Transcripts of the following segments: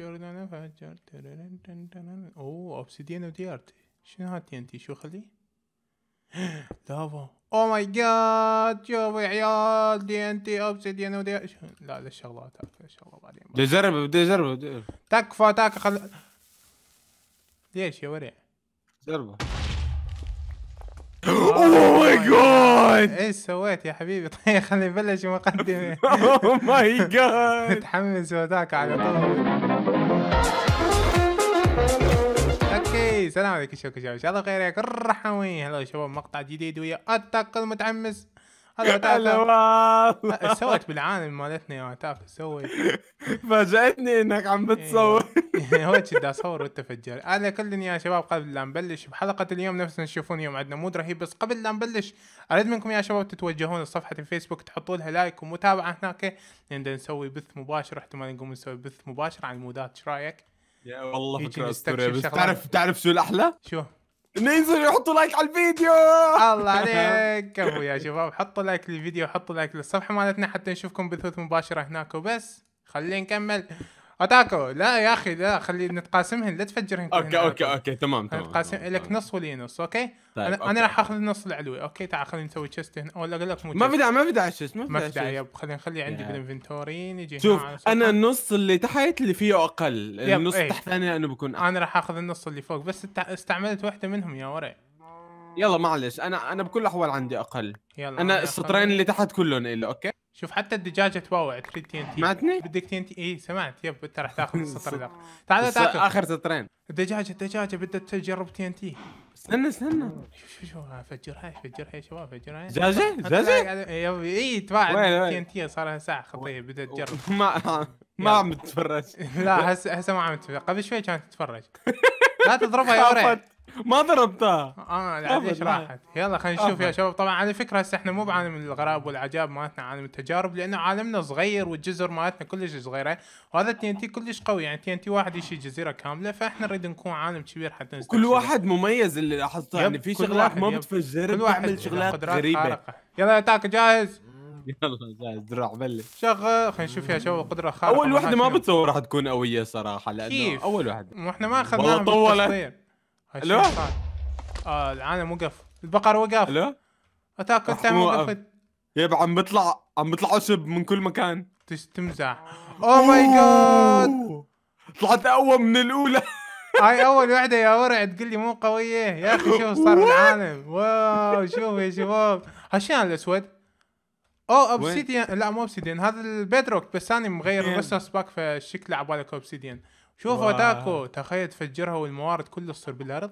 جوردانا فجر اوه اوبسيديان ودي ارتي شنو تي ان تي شو خلي لافا او ماي جاد شوف يا عيال دي تي اوبسيديان ودي لا لا ان شاء الله بعدين بدي اجرب بدي اجرب تكفى تكفى خل ليش يا ورع جربه اوه ماي جاد ايش سويت يا حبيبي طيب خلينا نبلش مقدمه اوه ماي جاد متحمس وداك على طول السلام عليكم شباب شباب ان شاء الله بخير ياك الرحوي هلا شباب مقطع جديد ويا اتاك المتحمس هلا سوت بالعالم مالتنا يا عتاف سوت فاجأتني انك عم إيه. بتصور هو كنت اصور وانت فجر انا كلني يا شباب قبل لا نبلش بحلقه اليوم نفسنا تشوفون يوم عندنا مود رهيب بس قبل لا نبلش اريد منكم يا شباب تتوجهون لصفحه الفيسبوك تحطوا لها لايك ومتابعه هناك لان نسوي بث مباشر احتمال نقوم نسوي بث مباشر عن المودات ايش رايك؟ يا والله فكره اسطوريه بس تعرف تعرف شو الاحلى؟ شو؟ انه ينزلوا يحطوا لايك على الفيديو الله عليك كفو يا شباب حطوا لايك للفيديو وحطوا لايك للصفحه مالتنا حتى نشوفكم بثوث مباشره هناك وبس خلينا نكمل اتاكو لا يا اخي لا خلي نتقاسمهن لا تفجرهن اوكي اوكي اوكي تمام تمام نتقاسم لك نص ولي نص اوكي طيب انا, راح اخذ النص العلوي اوكي تعال خلينا نسوي تشست هنا ولا اقول لك مو ما في داعي ما في داعي تشست ما في داعي خلينا نخلي عندي بالانفنتوري نجي شوف انا النص اللي تحت اللي فيه اقل النص إيه. تحت انا انه بكون انا راح اخذ النص اللي فوق بس استعملت واحده منهم يا ورع يلا معلش انا انا بكل الاحوال عندي اقل يلا انا السطرين اللي تحت كلهم الي اوكي شوف حتى الدجاجه تواوع تريد تي ان تي سمعتني؟ بدك تي ان تي اي سمعت يب انت راح تاخذ السطر ذا تعال تاكل اخر سطرين الدجاجه الدجاجه بدها تجرب تي ان تي استنى استنى شوف شوف شوف آه، فجرها فجرها يا شباب فجرها دجاجه دجاجه اي تباعد تي ان تي صار لها ساعه خطيه بدها تجرب ما ما عم تتفرج لا هسه هسه ما عم تتفرج قبل شوي كانت تتفرج لا تضربها يا وريت ما ضربتها اه ليش راحت يلا خلينا نشوف يا شباب طبعا على فكره هسه احنا مو بعالم الغراب والعجائب مالتنا عالم التجارب لانه عالمنا صغير والجزر مالتنا كلش صغيره وهذا تي ان تي كلش قوي يعني تي ان تي واحد يشيل جزيره كامله فاحنا نريد نكون عالم كبير حتى نستكشف كل واحد مميز اللي لاحظته يعني في شغلات ما متفجره كل واحد شغلات غريبه خارقة. يلا تاك جاهز يلا جاهز روح بلش شغل خلينا نشوف يا شباب قدره خارقه اول وحده ما بتصور راح تكون قويه صراحه لانه كيف؟ اول وحده ما احنا ما اخذناها طولت الو اه العالم وقف البقر وقف الو اتاك انت وقفت يب عم بطلع عم بطلع اسب من كل مكان تمزح او ماي جاد طلعت اقوى من الاولى هاي اول وحده يا ورع تقول لي مو قويه يا اخي شوف صار العالم واو شوف يا شباب هالشيء الاسود او oh, اوبسيديان لا مو اوبسيديان هذا البيدروك بس انا مغير بس باك فشكله على بالك اوبسيديان شوف اتاكو تخيل تفجرها والموارد كلها تصير بالارض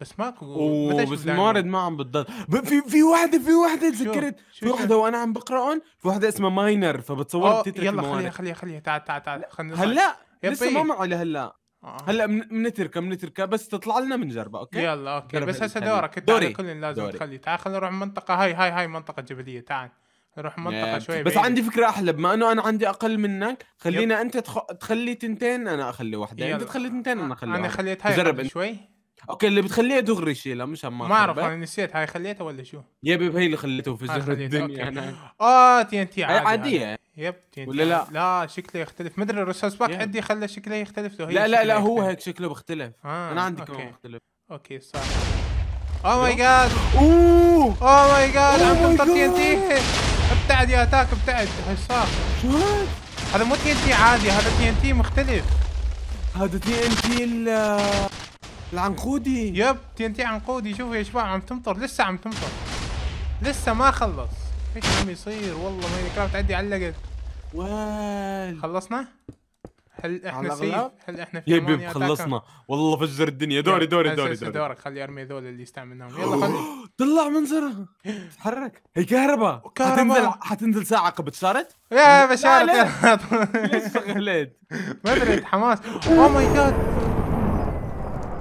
بس ماكو ما بس الموارد ما عم بتضل في في واحده في واحده تذكرت في واحده وانا عم بقراهم في واحده اسمها ماينر فبتصور بتترك يلا خليها خليها خليها تعال تعال تعال هلا لسه ما معه لهلا آه. هلا بنتركها بنتركها بس تطلع لنا بنجربها اوكي يلا اوكي بس هسه دورك انت دوري كلنا لازم تخلي تعال خلينا نروح منطقه هاي هاي هاي منطقه جبليه تعال روح منطقه نعم. شوي بس عندي فكره احلى بما انه انا عندي اقل منك خلينا يب. انت تخ... تخلي تنتين انا اخلي واحده يلا. انت تخلي تنتين انا اخلي انا خليت هاي جرب شوي اوكي اللي بتخليها دغري شيلها مش ما ما اعرف انا نسيت هاي خليتها ولا شو؟ يب يب هي اللي خليته في زهر الدنيا انا نعم. اه تي ان تي عادي عادية يب تي ان تي ولا لا؟ لا شكله يختلف ما ادري باك عندي خلى شكله يختلف لا لا لا لا هو هيك شكله بيختلف آه انا عندي كمان مختلف اوكي صح oh اوه ماي جاد اوه اوه ماي جاد عم تنطر تي ان تي ابتعد يا تاك ابتعد حصار شو هذا مو تي ان تي عادي هذا تي ان تي مختلف هذا تي ان تي العنقودي يب تي ان تي عنقودي شوفوا يا شباب عم تمطر لسه عم تمطر لسه ما خلص ايش عم يصير والله ما كرافت تعدي علقت وين خلصنا؟ هل احنا سيف هل احنا في يبي خلصنا والله فجر الدنيا دوري دوري دوري دوري دورك خلي ارمي ذول اللي استعملناهم يلا خلي طلع منظره تحرك هي كهرباء حتنزل حتنزل ساعه قبل تشارت؟ يا بشارت ليش استغليت ما ادري حماس او ماي جاد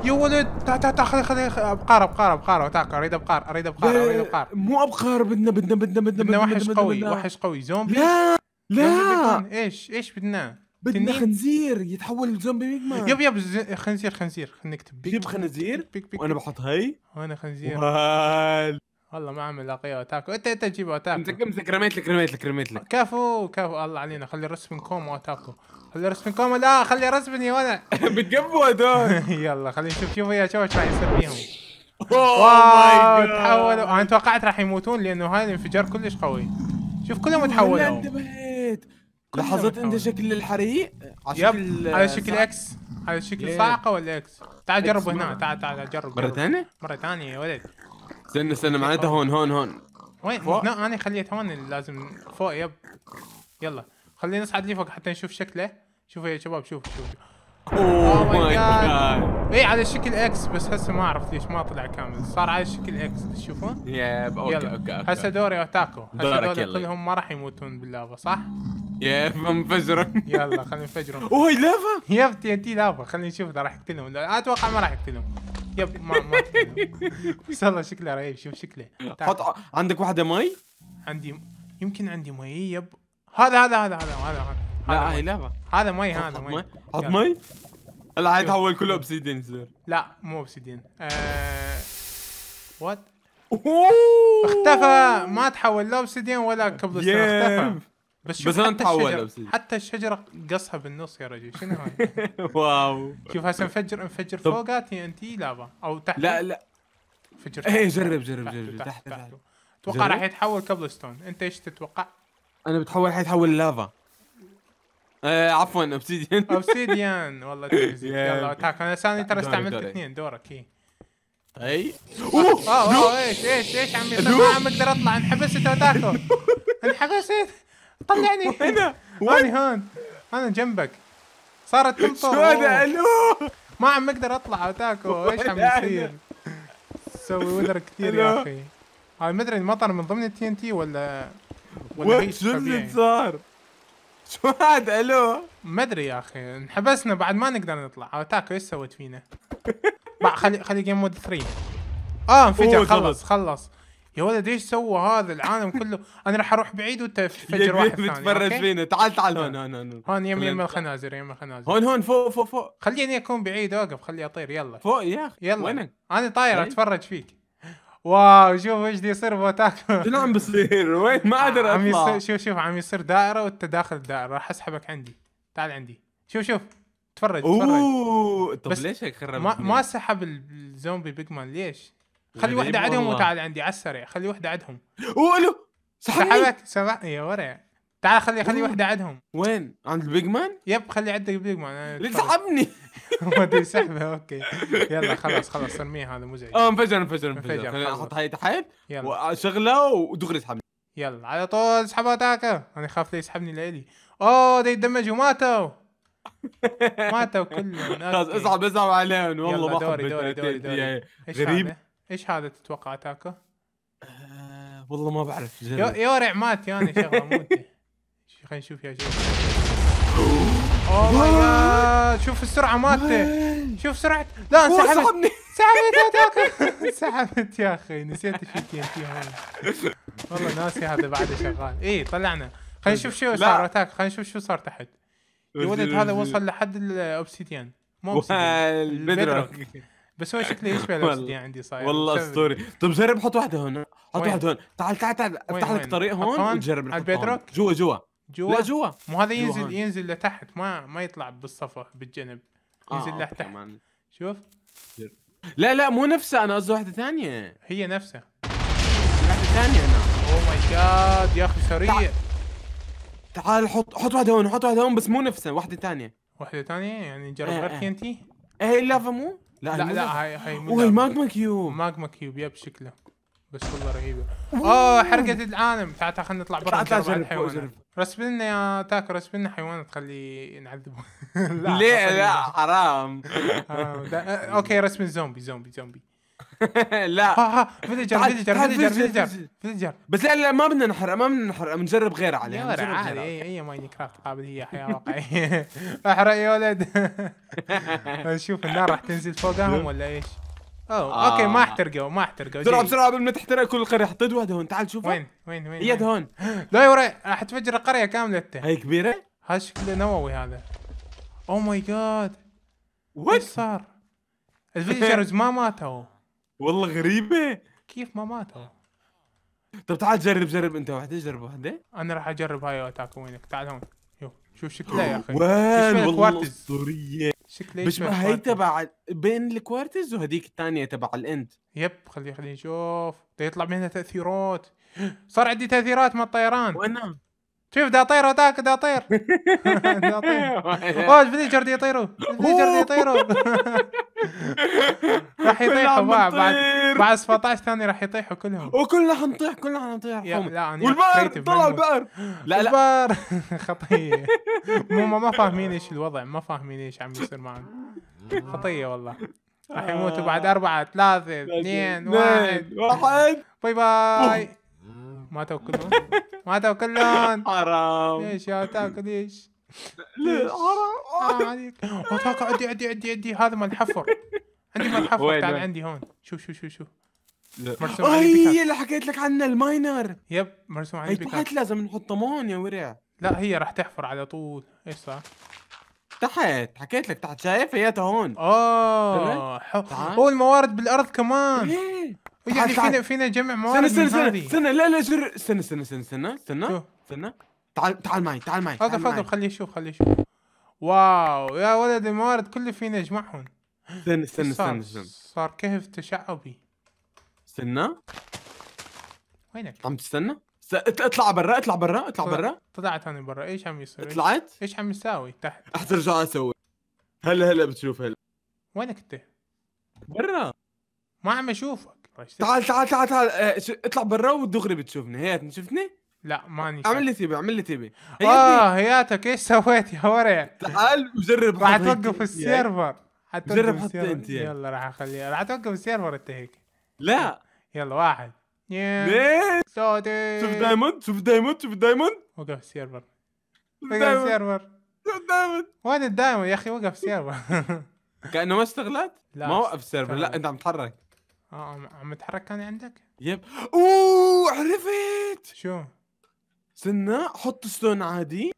يا ولد تعال تعال تعال خلي خلي ابقار ابقار بقارة تعال اريد ابقار اريد ابقار اريد ابقار مو ابقار بدنا بدنا بدنا بدنا بدنا وحش قوي وحش قوي زومبي لا لا ايش ايش بدنا بدنا خنزير يتحول لزومبي بيج مان يب يب خنزير خنزير خلينا نكتب بيج جيب خنزير بيج بيج وانا بحط هي وانا خنزير وال... والله ما عم لاقي اوتاكو انت انت جيب اوتاكو انت كم رميت لك رميت لك رميت لك كفو كفو الله علينا خلي رسم كوم اوتاكو خلي رسم كوم لا خلي رسمني وانا بتقبوا هذول يلا خلينا نشوف شوف يا شوف ايش راح يصير فيهم oh واو تحولوا انا توقعت راح يموتون لانه هاي الانفجار كلش قوي شوف كلهم تحولوا لاحظت انت شكل الحريق على شكل على شكل اكس على شكل صاعقه ولا اكس تعال جربه هنا تعال تعال جرب مره ثانيه مره ثانيه يا ولد استنى استنى معناته هون هون هون وين فوق. لا انا خليت هون لازم فوق يب يلا خلينا نصعد لي فوق حتى نشوف شكله شوفوا يا شباب شوفوا شوفوا اوه ماي جاد اي على شكل اكس بس هسه ما اعرف ليش ما طلع كامل صار على شكل اكس تشوفون؟ يب اوكي اوكي اوكي هسه دوري اوتاكو هسه دوري كلهم ما راح يموتون باللافا صح؟ يب انفجروا يلا خلينا انفجروا اوه لافا يب تي ان تي لافا خلينا نشوف اذا راح يقتلهم اتوقع ما راح يقتلهم يب ما ما بس الله شكله رهيب شوف شكله حط عندك واحده مي؟ عندي يمكن عندي مي يب هذا هذا هذا هذا هذا لا هاي لعبه هذا مي هذا مي حط مي لا هاي تحول كله اوبسيدين يصير لا مو آه، اوبسيدين وات اختفى ما تحول لا اوبسيدين ولا كبل اختفى بس شوف بس انا تحول حتى الشجره قصها بالنص يا رجل شنو هاي؟ واو شوف هسه انفجر انفجر فوقاتي انت لافا او تحت لا لا انفجر ايه جرب جرب جرب تحت اتوقع راح يتحول كبل ستون انت ايش تتوقع؟ انا بتحول حيتحول لافا آه عفوا اوبسيديان اوبسيديان والله تنزل يلا اتاك انا لساني ترى استعملت اثنين دورك اي اي اوه ايش ايش ايش عمي ما عم اقدر اطلع انحبست اوتاكو انحبست طلعني هنا انا هون انا جنبك صارت تمطر شو هذا الو ما عم اقدر اطلع اتاكو ايش عم يصير سوي وذر كثير يا اخي هاي ما ادري المطر من ضمن التي ان تي ولا ولا شو اللي صار شو هذا الو ما ادري يا اخي انحبسنا بعد ما نقدر نطلع اتاكو ايش سوت فينا خلي خلي جيم مود 3 اه انفجر خلص خلص يا ولد ايش سوى هذا العالم كله انا راح اروح بعيد وانت فجر واحد ثاني بتفرج فينا تعال تعال هون آه. هون هون هون يم يم الخنازير يم الخنازير هون هون فوق فوق فوق خليني اكون بعيد اوقف خلي اطير يلا فوق يا اخي يلا وينك انا طاير إيه. اتفرج فيك واو شوف ايش دي يصير بوتاك شنو عم بصير؟ وين ما اقدر عم يصير شوف شوف عم يصير دائره وانت داخل الدائره راح اسحبك عندي تعال عندي شوف شوف تفرج اوه طب ليش هيك خرب ما, ما سحب الزومبي بيجمان ليش؟ خلي وحده عندهم وتعال عندي على السريع خلي وحده عندهم اوه الو سحبك سحبك يا ورع تعال خلي خلي وحده عندهم وين؟ عند مان؟ يب خلي عندك بيجمان سحبني ما ادري سحبه اوكي يلا خلاص خلاص سميها هذا مزعج اه انفجر انفجر انفجر احط هاي تحت وشغله ودغري اسحبني يلا على طول اسحبها اتاكا انا خاف لا يسحبني لالي اوه ده يدمجوا ماتوا ماتوا كلهم خلاص اسحب اسحب عليهم والله دوري دوري دوري دوري غريب ايش هذا تتوقع اتاكا؟ آه، والله ما بعرف يورع مات يعني شغله مو خلينا نشوف يا شباب اوه ماي جاد شوف السرعه مالته شوف سرعه لا oh, انسحبت سحبت انسحبت يا اخي نسيت في تي ان والله ناسي هذا بعده شغال اي طلعنا خلينا نشوف شو صار اتاك خلينا نشوف شو صار تحت الولد هذا وصل لحد الاوبسيديان مو البدروك بس هو شكله يشبه الاوبسيديان عندي صاير والله اسطوري طب جرب حط واحده هنا حط واحده هون تعال تعال تعال افتح لك طريق هون جرب على جوا جوا جوا لا جوا مو هذا ينزل جوهان. ينزل لتحت ما ما يطلع بالصفا بالجنب آه، ينزل آه لتحت كمان. شوف جر. لا لا مو نفسه انا قصدي واحده ثانيه هي نفسها واحده ثانيه انا اوه ماي جاد يا اخي سريع تعال حط حط واحده هون حط واحده هون بس مو نفسها واحده ثانيه واحده ثانيه يعني جرب غيرك إيه، إيه. انت ايه هي اللافا مو لا لا, لا, هاي هاي مو وهي ماجما كيوب ماجما كيوب يب شكله بس والله رهيبه اوه آه، حرقت العالم تعال تعال خلينا نطلع برا نجرب الحيوانات راس يا تاكو راس حيوان تخلي نعذبه لا ليه لا حرام آه، آه، اوكي رسم زومبي زومبي زومبي لا ها فيلجر فيلجر فيلجر فيليجر بس لا لا ما بدنا نحرق ما بدنا نحرق بنجرب غير عليه غير عادي اي اي ماين كرافت قابل هي حياه واقعيه احرق يا ولد نشوف النار راح تنزل فوقهم ولا ايش؟ اه اوكي ما احترقوا ما احترقوا بسرعه بسرعه قبل ما تحترق كل القريه حطيت واحده هون تعال شوفها وين وين وين يد هون لا يا راح حتفجر القريه كامله انت هي كبيره؟ هذا شكله نووي هذا او ماي جاد وات صار؟ الفيجرز ما ماتوا والله غريبه كيف ما ماتوا؟ طب تعال جرب جرب انت واحده جرب واحده انا راح اجرب هاي واتاك وينك تعال هون شوف شكلها يا اخي وين والله اسطوريه شكله بس ما هي تبع بين الكوارتز وهذيك الثانيه تبع الاند يب خلي خلي نشوف يطلع منها تاثيرات صار عندي تاثيرات من الطيران وانا شوف ده طير هذاك دا طير دا طير اوه جردي يطيروا بدي جردي يطيروا راح يطيحوا بعد بعد 17 ثانيه راح يطيحوا كلهم وكلنا حنطيح كلنا حنطيح لا والبقر طلع البقر لا لا البقر خطيه ما فاهمين ايش الوضع ما فاهمين ايش عم يصير معنا خطيه والله راح يموتوا بعد آه. أربعة ثلاثة اثنين واحد واحد باي باي ما تاكلون ما تاكلون حرام ليش يا تاكل ليش؟ لا حرام آه، تاكل عندي عندي عندي عندي هذا مال حفر عندي مال حفر تعال عندي هون شوف شوف شوف شوف مرسوم هي اللي حكيت لك عنها الماينر يب مرسوم عليه تحت لازم نحطهم هون يا ورع لا هي راح تحفر على طول ايش صار؟ تحت حكيت لك تحت شايف هي هون اوه هو الموارد بالارض كمان ايه يعني فينا فينا جمع موارد استنى استنى استنى لا لا استنى استنى استنى استنى استنى استنى تعال تعال معي تعال معي تفضل تفضل خليه يشوف خليه يشوف واو يا ولد الموارد كله فينا نجمعهم استنى استنى استنى صار كهف تشعبي استنى وينك؟ عم تستنى؟ اطلع برا اطلع برا اطلع برا طلعت انا برا ايش عم يصير؟ طلعت؟ ايش عم يساوي تحت؟ رح ترجع اسوي هلا هلا بتشوف هلا وينك انت؟ برا ما عم اشوفك تعال تعال تعال تعال آه، اطلع برا ودغري بتشوفني هيات شفتني؟ لا ماني اعمل لي تيبي اعمل لي تيبي اه هياتك ايش سويت يا وري تعال وجرب راح توقف السيرفر جرب حط انت يلا راح اخليها راح توقف السيرفر انت هيك لا يلا واحد سودي شوف دايموند شوف دايموند شوف دايموند وقف السيرفر وقف السيرفر شوف دايموند وين الدايموند يا اخي وقف السيرفر كانه ما اشتغلت؟ لا ما وقف السيرفر لا انت عم تتحرك اه عم يتحرك كان عندك؟ يب اوه عرفت شو؟ استنى حط ستون عادي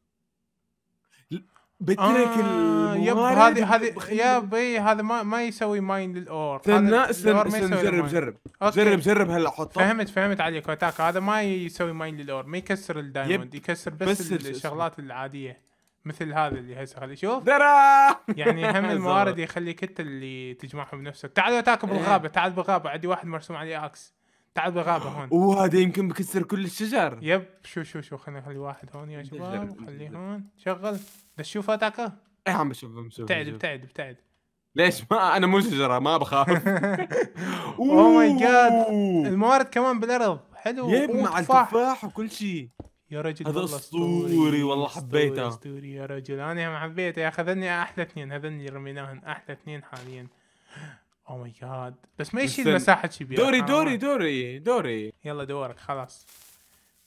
بترك آه يب هذه هذه يب اي هذا ما ما يسوي ماين للاور استنى استنى جرب جرب جرب جرب هلا حطه فهمت فهمت عليك اتاك هذا ما يسوي ماين للاور ما يكسر الدايموند يكسر بس, بس الشغلات العاديه مثل هذا اللي هسه خلي شوف درا يعني هم الموارد يخليك انت اللي تجمعهم بنفسك تعال تاكل إيه. بالغابه تعال بالغابه عندي واحد مرسوم عليه اكس تعال بالغابه هون وهذا هذا يمكن بكسر كل الشجر يب شو شو شو خلينا نخلي واحد هون يا شباب خليه هون شغل بس شوف اتاكا اي عم بشوف بشوف ابتعد ابتعد ابتعد ليش ما انا مو شجره ما بخاف oh اوه ماي جاد الموارد كمان بالارض حلو يب مع التفاح وكل شيء يا رجل هذا اسطوري والله حبيته اسطوري يا رجل انا حبيته يا اخي هذني احلى اثنين هذني رميناهن احلى اثنين حاليا او ماي جاد بس ما يشيل مساحه كبيره دوري دوري دوري دوري يلا دورك خلاص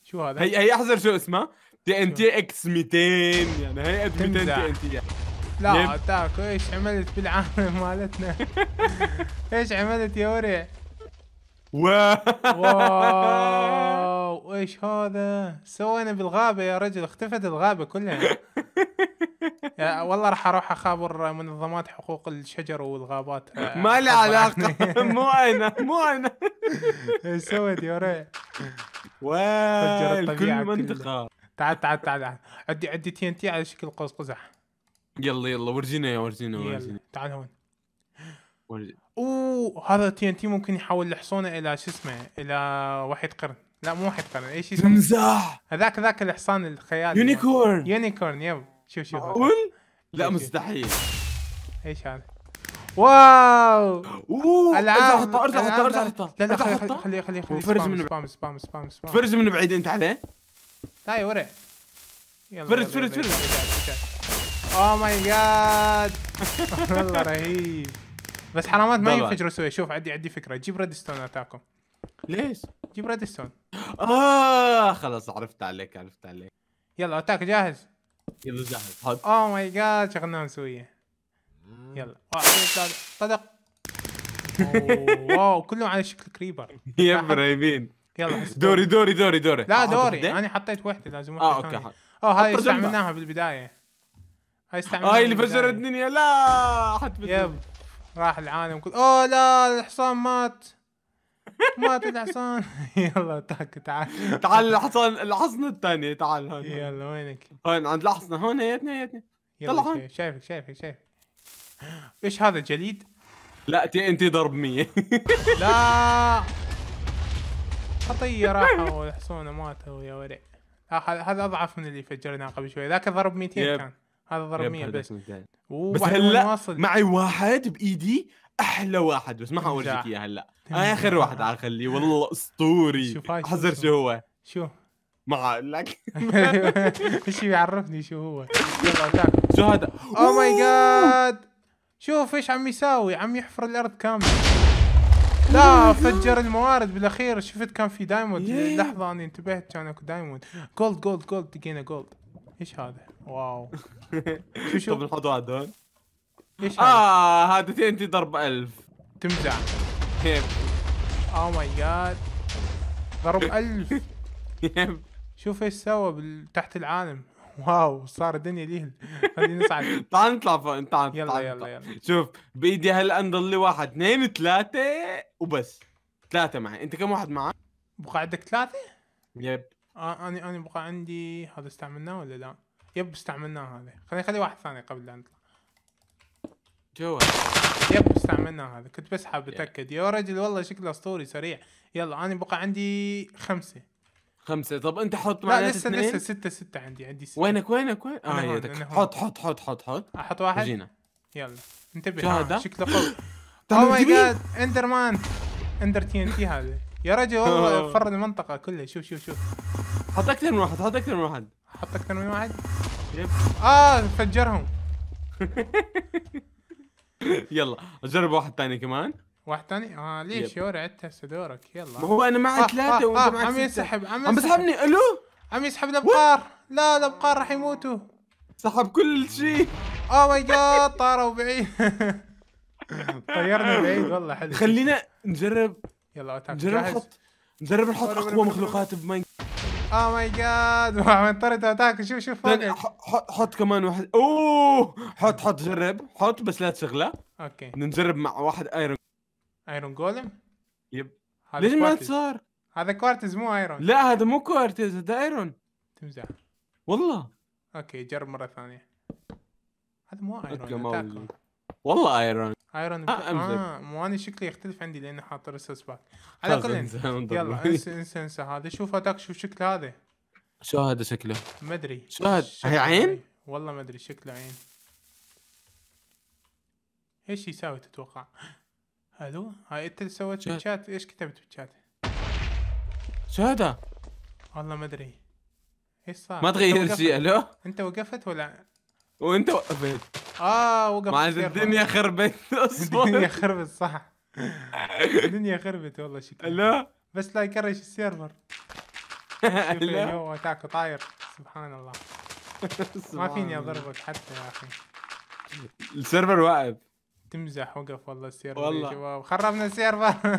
شو هذا هي هي احذر شو اسمه تي ان تي اكس 200 يعني هي 200 تي ان تي لا تاكو ايش عملت بالعالم مالتنا ايش عملت يا ورع واو ايش هذا؟ سوينا بالغابه يا رجل اختفت الغابه كلها يا والله راح اروح اخابر منظمات حقوق الشجر والغابات ما لي علاقه مو انا مو انا ايش سويت يا ري؟ واو كل منطقه تعال تعال تعال عندي عندي تي ان تي على شكل قوس قزح يلا يلا ورجينا يا ورجينا ورجينا تعال هون وال... اوه هذا تي ان تي ممكن يحول الحصونه الى شو اسمه الى واحد قرن لا مو واحد قرن ايش اسمه تمزح هذاك ذاك الحصان الخيالي يونيكورن يونيكورن يب شوف شوف معقول؟ لا مستحيل ايش هذا؟ واو اوه العاب ارجع حطها ارجع حطها ارجع حطها لا لا خليه خليه خليه فرز من سبام سبام سبام سبام فرز من بعيد انت عليه هاي ورا يلا فرز فرز فرز اوه ماي جاد والله رهيب بس حرامات ما ينفجروا سوي شوف عندي عندي فكره جيب ريد ستون اتاكم ليش؟ جيب ريد ستون اه خلاص عرفت عليك عرفت عليك يلا اتاك جاهز يلا جاهز oh حط اوه ماي جاد شغلنا مسويه يلا صدق واو كلهم على شكل كريبر يا رهيبين يلا دوري دوري دوري دوري لا دوري انا حطيت وحده لازم اه اوكي اوه هاي استعملناها بالبدايه هاي استعملناها هاي اللي فجرت الدنيا لا حتفجر راح العالم كله اوه لا الحصان مات مات الحصان يلا تاك تعال تعال الحصان الحصن الثاني تعال هون يلا وينك؟ هون عند الحصن هون يا يا هيتنا طلع هون شايفك شايفك شايفك ايش هذا جليد؟ لا تي انت ضرب 100 لا خطيه راحوا الحصونه ماتوا يا ورع هذا اضعف من اللي فجرناه قبل شوي ذاك ضرب 200 كان هذا ضرب 100 بس يعني. بس هلا معي واحد بايدي احلى واحد بس ما حورجيك اياه هلا آه، اخر واحد حخليه والله اسطوري حزر شو هو شو ما لك ايش يعرفني شو هو يلا شو هذا او ماي جاد شوف ايش عم يساوي عم يحفر الارض كامله لا oh فجر الموارد بالاخير شفت كان في دايموند لحظه انا انتبهت كان اكو دايموند جولد جولد جولد لقينا جولد ايش هذا واو شو شو طب نحط واحد هون ايش اه هذا تي ان تي ضرب 1000 تمزح يب او ماي جاد ضرب 1000 يب شوف ايش سوى تحت العالم واو صار الدنيا ليه خلينا نصعد تعال نطلع فوق تعال يلا يلا يلا شوف بايدي هلا انضل لي واحد اثنين ثلاثة وبس ثلاثة معي انت كم واحد معك؟ بقى عندك ثلاثة؟ يب آه، انا انا بقى عندي هذا استعملناه ولا لا؟ يب استعملناه هذا خلي خلي واحد ثاني قبل لا نطلع جوا يب استعملناه هذا كنت بس حاب اتاكد يا رجل والله شكله اسطوري سريع يلا انا بقى عندي خمسه خمسة طب انت حط معنا لا لسه اثنين. لسه ستة ستة عندي عندي ستة وينك وينك وين؟ اه يدك حط حط حط حط حط احط واحد جينا يلا انتبه آه شكله قوي اوه ماي جاد اندر مان اندر تي ان تي هذا يا رجل والله فر المنطقة كلها شوف شوف شوف حط اكثر من واحد حط اكثر من واحد حط اكثر من واحد اه فجرهم يلا اجرب واحد ثاني كمان واحد ثاني اه ليش يوري انت هسه دورك يلا ما هو انا معي آه، ثلاثه آه، وانت آه، معك عم يسحب عم يسحبني الو عم يسحب الابقار لا الابقار راح يموتوا سحب كل شيء اوه ماي جاد طاروا بعيد طيرنا بعيد والله حلو خلينا نجرب يلا نجرب نحط نجرب نحط اقوى مخلوقات بماين اوه ماي جاد طرت اتاك شوف شوف حط كمان واحد اوه حط حط جرب حط بس لا تشغله اوكي نجرب مع واحد ايرون ايرون جولم يب ليش ما صار؟ هذا كوارتز مو ايرون لا هذا مو كوارتز هذا ايرون تمزح والله اوكي جرب مره ثانيه هذا مو ايرون والله ايرون Ah, ايرون اه مو انا شكلي يختلف عندي لاني حاط ريسورس باك على الاقل يلا انسى انسى انسى هذا شوف هذاك شوف شكل هذا شو هذا شكله؟ ما ادري شو هذا؟ هي عين؟ والله ما ادري شكله عين ايش يساوي تتوقع؟ الو هاي انت اللي سويت بالشات ايش كتبت بالشات؟ شو هذا؟ والله ما ادري ايش صار؟ ما تغير شيء الو؟ انت وقفت ولا وانت وقفت اه وقفت مع الدنيا خربت الدنيا خربت صح الدنيا خربت والله شكلها لا بس لا يكرش السيرفر لا هو تاكو طاير سبحان الله ما فيني اضربك حتى يا اخي السيرفر واقف تمزح وقف والله السيرفر والله يا شباب خربنا السيرفر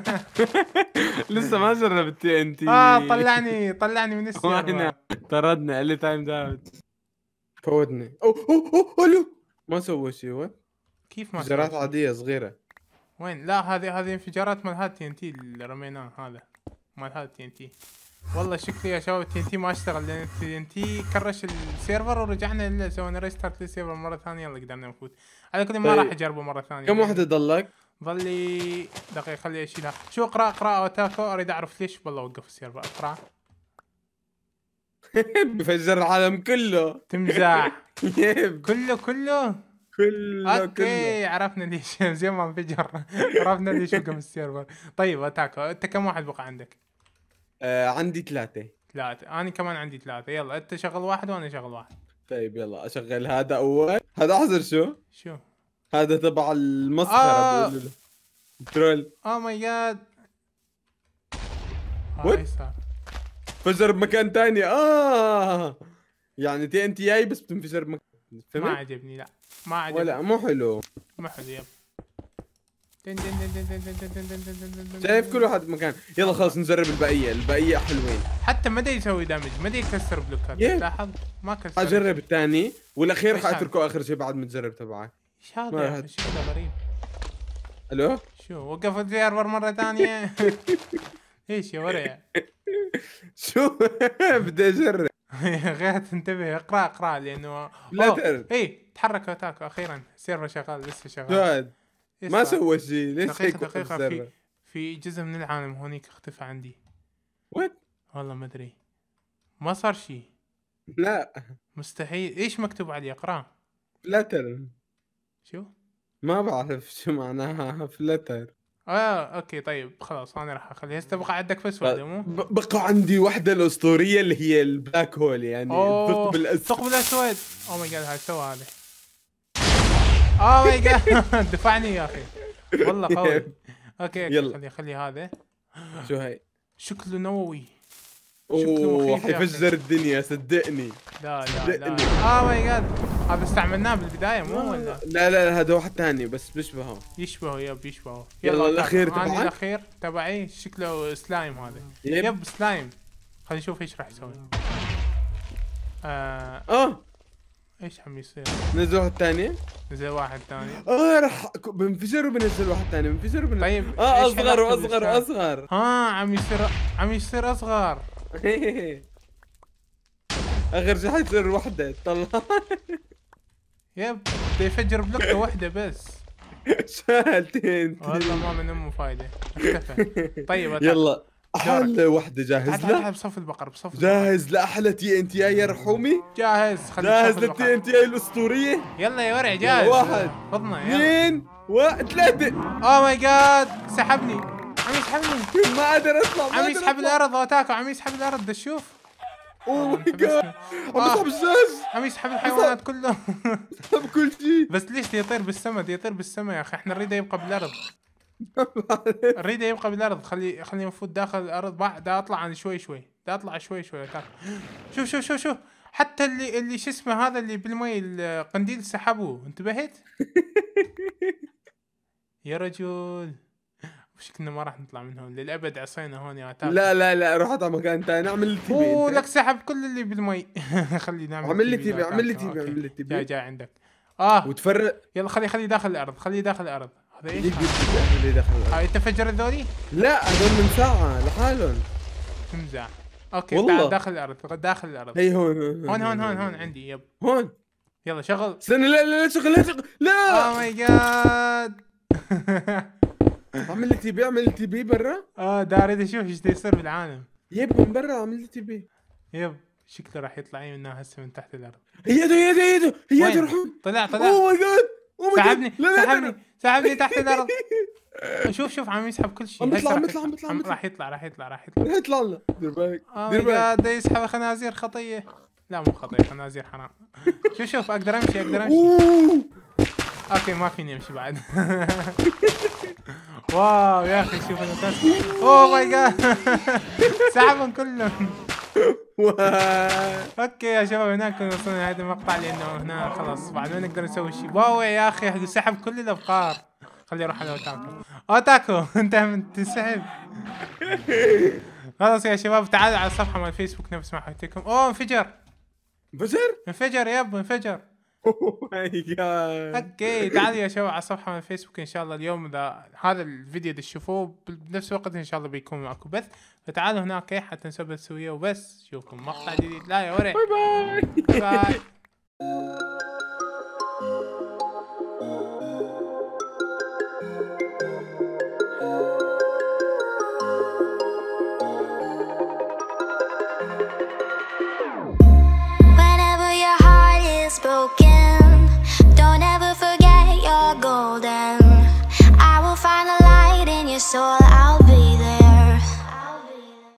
لسه ما جربت تي اه طلعني طلعني من السيرفر طردنا اللي تايم داوت فوتني اوه اوه اوه الو ما سوى شيء هو كيف ما انفجارات عاديه صغيره وين لا هذه هذه انفجارات مال هذا تي ان تي اللي رميناه هذا مال هذا تي ان تي والله شكلي يا شباب تي ان تي ما اشتغل لان تي ان تي كرش السيرفر ورجعنا سوينا ريستارت للسيرفر مره ثانيه يلا قدرنا نفوت على كل ما طيب. راح اجربه مره ثانيه كم واحده ضلك؟ ظل لي دقيقه خلي اشيلها شو اقرا اقرا اوتاكو اريد اعرف ليش والله وقف السيرفر اقرا بفجر العالم كله تمزح كله كله كله اوكي كله. عرفنا ليش زي ما انفجر عرفنا ليش وقف السيرفر طيب اتاك انت كم واحد بقى عندك؟ آه عندي ثلاثة ثلاثة انا كمان عندي ثلاثة يلا انت شغل واحد وانا شغل واحد طيب يلا اشغل هذا اول هذا احذر شو؟ شو؟ هذا تبع المسخرة آه. ترول اوه ماي جاد وات انفجر بمكان تاني اه يعني تي ان تي جاي بس بتنفجر بمكان فهمت؟ ما عجبني لا ما عجبني ولا مو حلو مو حلو يب شايف كل واحد بمكان يلا خلص نجرب البقيه البقيه حلوين حتى ما يسوي دامج ما يكسر بلوكات لاحظ ما كسر اجرب الثاني والاخير حاتركه اخر شيء بعد ما تجرب تبعك ايش هذا ايش هذا غريب الو شو وقف في ار مره ثانيه ايش يا ورع شو بدي اجرب يا اخي تنتبه اقرا اقرا لانه لا تعرف اي تحرك اتاك اخيرا السيرفر شغال لسه شغال ما سوى شيء ليش هيك دقيقة في في جزء من العالم هونيك اختفى عندي وات والله ما ادري ما صار شيء لا مستحيل ايش مكتوب عليه اقراه فلتر شو ما بعرف شو معناها فلتر اه اوكي طيب خلاص انا راح اخليها تبقى عندك باسورد مو؟ بقى عندي واحده الاسطوريه اللي هي البلاك هول يعني الثقب الاسود الثقب الاسود او ماي جاد هاي سوى هذه او ماي جاد دفعني يا اخي والله قوي اوكي يلا خلي خلي هذا شو هاي؟ شكله نووي اوه حيفجر الدنيا صدقني لا لا لا او ماي جاد هذا استعملناه بالبدايه مو ولا؟ لا لا هذا واحد ثاني بس بيشبهه يشبهه يب يشبهه يلا, يلا الاخير تبعك الاخير تبعي شكله سلايم هذا يب, يب سلايم خلينا نشوف ايش راح يسوي اه, آه. ايش عم يصير؟ نزل واحد ثاني؟ نزل واحد ثاني اه راح بنفجر وبنزل واحد ثاني بنفجر وبنزل طيب اه اصغر واصغر واصغر اه عم يصير عم يصير اصغر اخر شيء حيصير وحده طلع يب بده يفجر بلوكه واحده بس شالتين والله ما من امه فايده اختفى طيب أتعب. يلا احلى وحده جاهز لا بصف البقر بصف جاهز لاحلى تي ان تي اي يا رحومي جاهز جاهز للتي ان تي اي الاسطوريه يلا يا ورع جاهز واحد فضنا اثنين ثلاثه اوه ماي جاد سحبني عم يسحبني ما قادر اطلع عم يسحب الارض واتاكو عم يسحب الارض شوف اوه ماي جاد عم الزاز عم يسحب الحيوانات كلهم سحب كل شيء بس ليش يطير بالسماء يطير بالسماء يا اخي احنا نريده يبقى بالارض نريده يبقى بالارض خلي خلي المفروض داخل الارض بعد اطلع عن شوي شوي دا اطلع شوي شوي شوف شوف شوف شوف حتى اللي اللي شو اسمه هذا اللي بالمي القنديل سحبوه انتبهت؟ يا رجل شكلنا ما راح نطلع من هون للابد عصينا هون يا تاب لا لا لا روح على مكان ثاني اعمل لي تيبي اوه لك سحب كل اللي بالمي خلي نعمل اعمل لي تيبي اعمل لي تيبي اعمل لي تيبي جاي جاي عندك اه وتفرق يلا خلي خلي داخل الارض خلي داخل الارض هذا ايش؟ اللي داخل الارض هاي انت فجر هذولي؟ لا هذول من ساعة لحالهم تمزح اوكي والله. تعال داخل الارض داخل الارض هي هون هون هون هون, هون عندي يب هون يلا شغل استنى لا لا لا شغل لا شغل لا او ماي جاد عمل لي تي بي عمل لي تي بي برا اه داري اريد اشوف ايش يصير بالعالم يب من برا عمل لي تي بي يب شكله راح يطلع اي منها هسه من تحت الارض يدو يدو يدو يدو رحم طلع طلع اوه ماي جاد سحبني سحبني سحبني تحت الارض شوف شوف عم يسحب كل شيء عم يطلع عم يطلع عم يطلع راح يطلع راح يطلع راح يطلع راح يطلع دير بالك دير بالك ده يسحب خنازير خطيه لا مو خطيه خنازير حرام شوف شوف اقدر امشي اقدر امشي اوكي ما فيني امشي بعد واو يا اخي شوف انا اوه ماي جاد سحبهم كلهم اوكي يا شباب هناك وصلنا لهذا المقطع لانه هنا خلاص بعد ما نقدر نسوي شيء واو يا اخي سحب كل الابقار خلي اروح على اوتاكو اوتاكو انت من تسحب خلاص يا شباب تعالوا على الصفحه مال الفيسبوك نفس ما حكيت لكم اوه انفجر انفجر انفجر يب انفجر Oh اوكي تعالوا يا شباب على الصفحه من الفيسبوك ان شاء الله اليوم اذا هذا الفيديو اللي تشوفوه بنفس الوقت ان شاء الله بيكون معكم بث فتعالوا هناك حتى نسوي سويه وبس نشوفكم مقطع جديد لا يا وري باي باي باي so I.